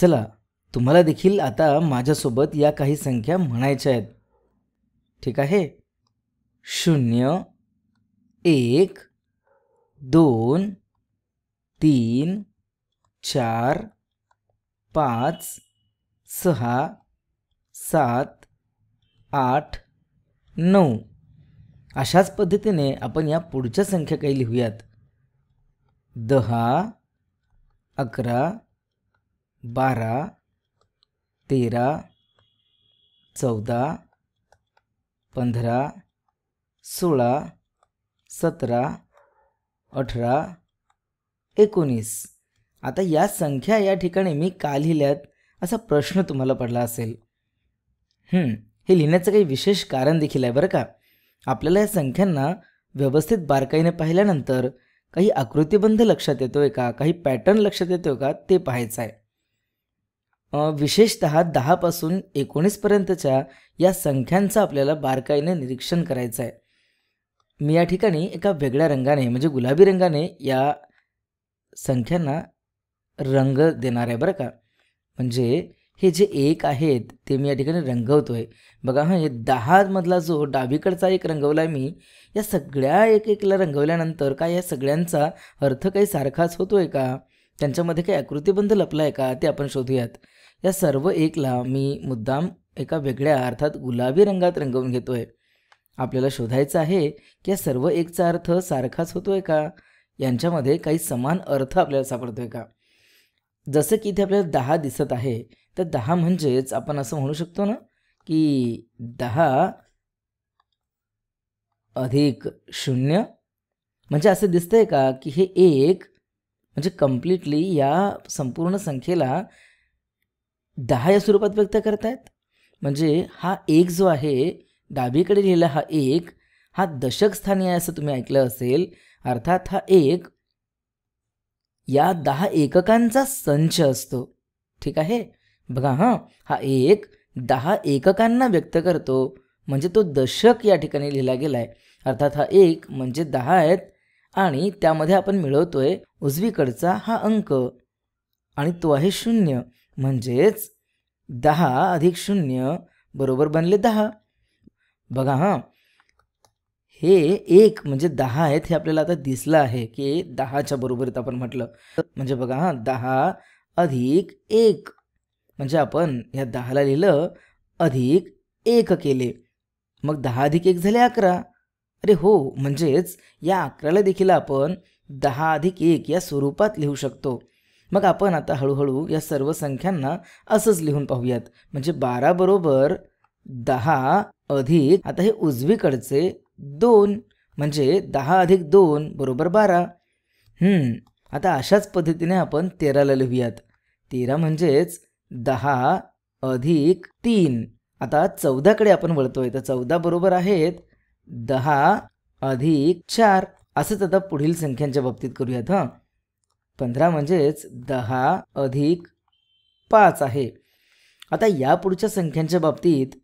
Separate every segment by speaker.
Speaker 1: चला तुम्हाला देखील आता माझ्यासोबत या काही संख्या म्हणायच्या आहेत ठीक आहे शून्य एक दोन तीन चार पाच सहा सात आठ नऊ अशाच पद्धतीने आपण या पुढच्या संख्या काही लिहूयात दहा अकरा बारा तेरा चौदा पंधरा सोळा सतरा अठरा एकोणीस आता या संख्या या ठिकाणी मी का लिहिल्यात असा प्रश्न तुम्हाला पडला असेल हे लिहिण्याचं काही विशेष कारण देखील आहे बरं का आपल्याला या संख्यांना व्यवस्थित बारकाईने पाहिल्यानंतर काही आकृतीबंध लक्षात येतोय का काही पॅटर्न लक्षात येतोय का ते पाहायचं आहे विशेषत दहापासून एकोणीसपर्यंतच्या या संख्यांचं आपल्याला बारकाईने निरीक्षण करायचं आहे मी या ठिकाणी एका वेगळ्या रंगाने म्हणजे गुलाबी रंगाने या संख्यांना रंग देणार आहे बरं का म्हणजे हे जे एक आहेत ते मी या ठिकाणी रंगवतो आहे बघा हां हे दहामधला जो डावीकडचा एक रंगवला आहे मी या सगळ्या एक एकला रंगवल्यानंतर का या सगळ्यांचा अर्थ काही सारखाच होतो आहे का त्यांच्यामध्ये काही आकृतीबंध लपला आहे का ते आपण शोधूयात या सर्व एकला मी मुद्दाम एका वेगळ्या अर्थात गुलाबी रंगात रंगवून घेतो आहे आपल्याला शोधायचं आहे की या सर्व एकचा अर्थ सारखाच होतो आहे का यांच्यामध्ये काही समान अर्थ आपल्याला सापडतो आहे का जसं की इथे आपल्याला दहा दिसत आहे तर दहा म्हणजेच आपण असं म्हणू शकतो ना की दहा अधिक शून्य म्हणजे असं दिसतंय का की हे एक म्हणजे कम्प्लिटली या संपूर्ण संख्येला दहा या स्वरूपात व्यक्त करतायत म्हणजे हा एक जो आहे डावीकडे लिहिला हा एक हा दशक स्थानी आहे असं तुम्ही ऐकलं असेल अर्थात हा एक या दहा एककांचा संच असतो ठीक आहे बघा हां हा एक दहा एककांना व्यक्त करतो म्हणजे तो दशक या ठिकाणी लिहिला गेला आहे अर्थात हा एक म्हणजे दहा आहेत आणि त्यामध्ये आपण मिळवतोय उजवीकडचा हा अंक आणि तो आहे शून्य म्हणजेच दहा अधिक शून्य बरोबर बनले दहा बघा हां हे एक म्हणजे दहा आहेत हे आपल्याला आता दिसलं आहे की दहाच्या बरोबरीत आपण म्हटलं म्हणजे बघा हां दहा अधिक एक म्हणजे आपण ह्या दहाला लिहिलं अधिक एक केले मग दहा अधिक एक झाले अकरा अरे हो म्हणजेच या अकराला देखील आपण दहा अधिक एक या स्वरूपात लिहू शकतो मग आपण आता हळूहळू या सर्व संख्यांना असंच लिहून पाहूयात म्हणजे बारा बरोबर दहा अधिक आता हे उजवीकडचे दोन म्हणजे दहा अधिक दोन बरोबर बारा आता अशाच पद्धतीने आपण तेराला लिहूयात तेरा म्हणजेच दहा अधिक तीन आता चौदाकडे आपण वळतोय तर चौदा बरोबर आहेत दहा अधिक चार असंच आता पुढील संख्यांच्या बाबतीत करूयात हां पंधरा म्हणजेच दहा अधिक पाच आहे आता या पुढच्या संख्यांच्या बाबतीत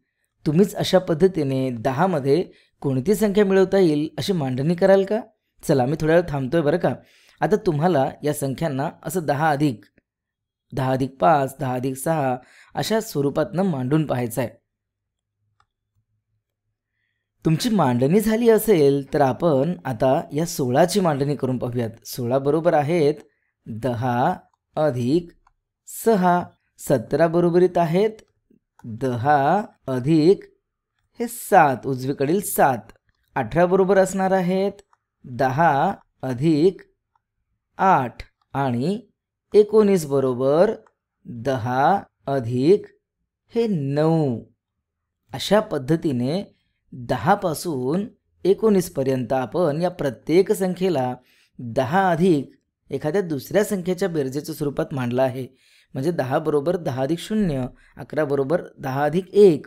Speaker 1: तुम्हीच अशा पद्धतीने दहामध्ये कोणती संख्या मिळवता येईल अशी मांडणी कराल का चला मी थोड्या वेळ थांबतोय बरं का आता तुम्हाला या संख्यांना असं दहा अधिक दहा अधिक पाच दहा अधिक सहा अशा स्वरूपातनं मांडून पाहायचं आहे तुमची मांडणी झाली असेल तर आपण आता या सोळाची मांडणी करून पाहूयात सोळा बरोबर आहेत दहा अधिक सहा सतरा बरोबरीत आहेत दहा अधिक हे सात उजवीकडील सात अठरा बरोबर असणार आहेत दहा अधिक आठ आणि एकोणीस बरोबर दहा अधिक हे नऊ अशा पद्धतीने दहापासून एकोणीसपर्यंत आपण या प्रत्येक संख्येला दहा अधिक एखाद्या दुसऱ्या संख्येच्या बेरजेच्या स्वरूपात मांडलं आहे म्हणजे दहा बरोबर दहा अधिक शून्य अकरा बरोबर दहा अधिक एक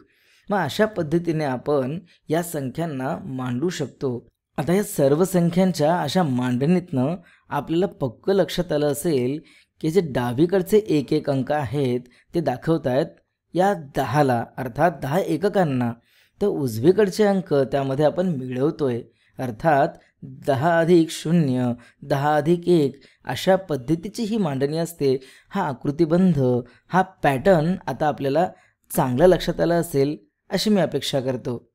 Speaker 1: मग अशा पद्धतीने आपण या संख्यांना मांडू शकतो आता या सर्व संख्यांच्या अशा मांडणीतनं आपल्याला पक्क लक्षात आलं असेल की जे डावीकडचे एक एक अंक आहेत ते दाखवत आहेत या दहाला अर्थात दहा एककांना तर उजवीकडचे अंक त्यामध्ये आपण मिळवतोय अर्थात दहा अधिक शून्य दहा अधिक एक अशा पद्धतीची ही मांडणी असते हा आकृतिबंध हा पॅटर्न आता आपल्याला चांगला लक्षात आला असेल अशी मी अपेक्षा करतो